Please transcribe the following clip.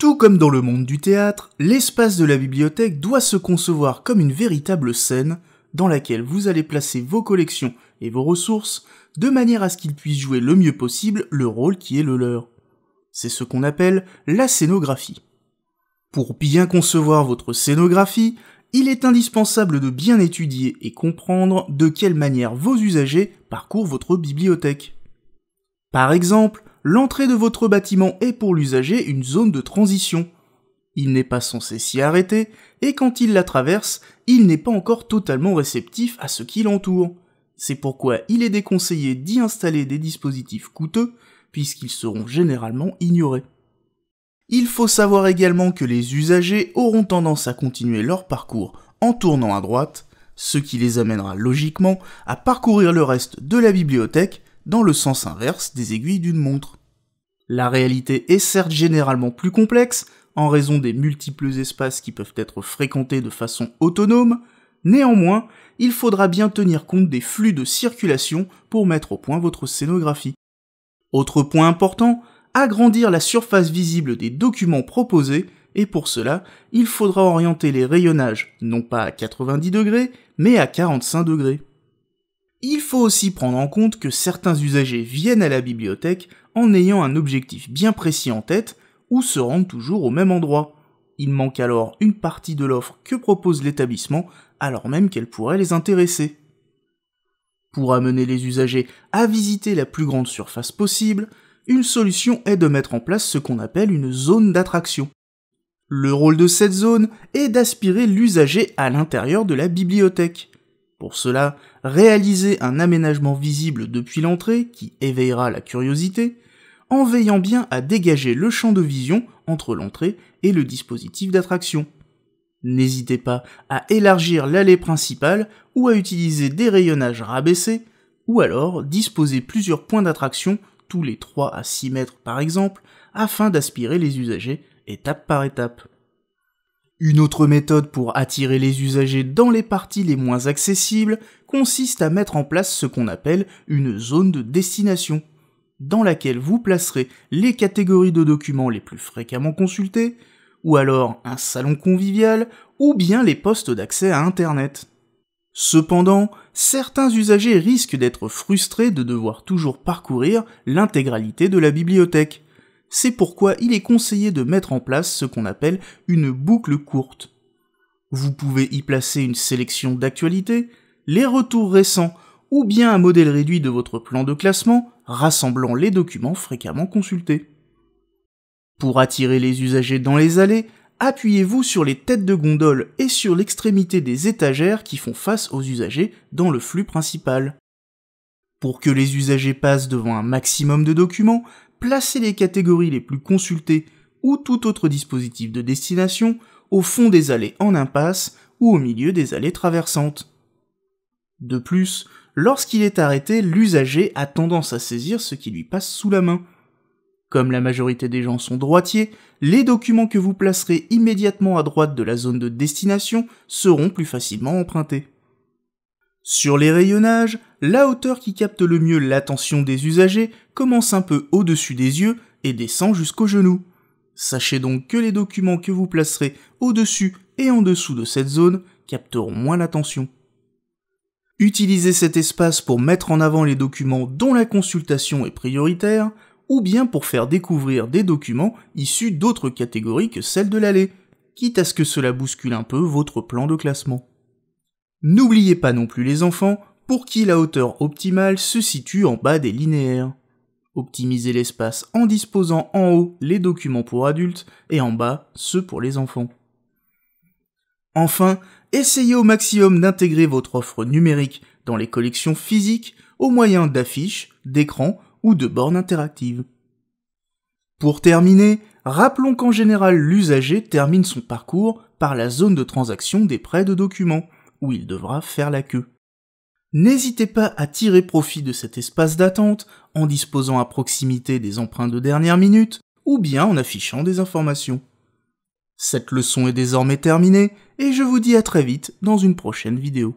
Tout comme dans le monde du théâtre, l'espace de la bibliothèque doit se concevoir comme une véritable scène dans laquelle vous allez placer vos collections et vos ressources de manière à ce qu'ils puissent jouer le mieux possible le rôle qui est le leur. C'est ce qu'on appelle la scénographie. Pour bien concevoir votre scénographie, il est indispensable de bien étudier et comprendre de quelle manière vos usagers parcourent votre bibliothèque. Par exemple, l'entrée de votre bâtiment est pour l'usager une zone de transition. Il n'est pas censé s'y arrêter, et quand il la traverse, il n'est pas encore totalement réceptif à ce qui l'entoure. C'est pourquoi il est déconseillé d'y installer des dispositifs coûteux, puisqu'ils seront généralement ignorés. Il faut savoir également que les usagers auront tendance à continuer leur parcours en tournant à droite, ce qui les amènera logiquement à parcourir le reste de la bibliothèque dans le sens inverse des aiguilles d'une montre. La réalité est certes généralement plus complexe, en raison des multiples espaces qui peuvent être fréquentés de façon autonome, néanmoins, il faudra bien tenir compte des flux de circulation pour mettre au point votre scénographie. Autre point important, agrandir la surface visible des documents proposés, et pour cela, il faudra orienter les rayonnages non pas à 90 degrés, mais à 45 degrés. Il faut aussi prendre en compte que certains usagers viennent à la bibliothèque en ayant un objectif bien précis en tête ou se rendent toujours au même endroit. Il manque alors une partie de l'offre que propose l'établissement alors même qu'elle pourrait les intéresser. Pour amener les usagers à visiter la plus grande surface possible, une solution est de mettre en place ce qu'on appelle une zone d'attraction. Le rôle de cette zone est d'aspirer l'usager à l'intérieur de la bibliothèque. Pour cela, réalisez un aménagement visible depuis l'entrée qui éveillera la curiosité, en veillant bien à dégager le champ de vision entre l'entrée et le dispositif d'attraction. N'hésitez pas à élargir l'allée principale ou à utiliser des rayonnages rabaissés, ou alors disposer plusieurs points d'attraction, tous les 3 à 6 mètres par exemple, afin d'aspirer les usagers étape par étape. Une autre méthode pour attirer les usagers dans les parties les moins accessibles consiste à mettre en place ce qu'on appelle une zone de destination, dans laquelle vous placerez les catégories de documents les plus fréquemment consultés, ou alors un salon convivial, ou bien les postes d'accès à Internet. Cependant, certains usagers risquent d'être frustrés de devoir toujours parcourir l'intégralité de la bibliothèque, c'est pourquoi il est conseillé de mettre en place ce qu'on appelle une boucle courte. Vous pouvez y placer une sélection d'actualités, les retours récents ou bien un modèle réduit de votre plan de classement rassemblant les documents fréquemment consultés. Pour attirer les usagers dans les allées, appuyez-vous sur les têtes de gondole et sur l'extrémité des étagères qui font face aux usagers dans le flux principal. Pour que les usagers passent devant un maximum de documents, placer les catégories les plus consultées ou tout autre dispositif de destination au fond des allées en impasse ou au milieu des allées traversantes. De plus, lorsqu'il est arrêté, l'usager a tendance à saisir ce qui lui passe sous la main. Comme la majorité des gens sont droitiers, les documents que vous placerez immédiatement à droite de la zone de destination seront plus facilement empruntés. Sur les rayonnages, la hauteur qui capte le mieux l'attention des usagers commence un peu au-dessus des yeux et descend jusqu'aux genoux. Sachez donc que les documents que vous placerez au-dessus et en dessous de cette zone capteront moins l'attention. Utilisez cet espace pour mettre en avant les documents dont la consultation est prioritaire, ou bien pour faire découvrir des documents issus d'autres catégories que celles de l'allée, quitte à ce que cela bouscule un peu votre plan de classement. N'oubliez pas non plus les enfants pour qui la hauteur optimale se situe en bas des linéaires. Optimisez l'espace en disposant en haut les documents pour adultes et en bas ceux pour les enfants. Enfin, essayez au maximum d'intégrer votre offre numérique dans les collections physiques au moyen d'affiches, d'écrans ou de bornes interactives. Pour terminer, rappelons qu'en général l'usager termine son parcours par la zone de transaction des prêts de documents, où il devra faire la queue. N'hésitez pas à tirer profit de cet espace d'attente en disposant à proximité des emprunts de dernière minute ou bien en affichant des informations. Cette leçon est désormais terminée et je vous dis à très vite dans une prochaine vidéo.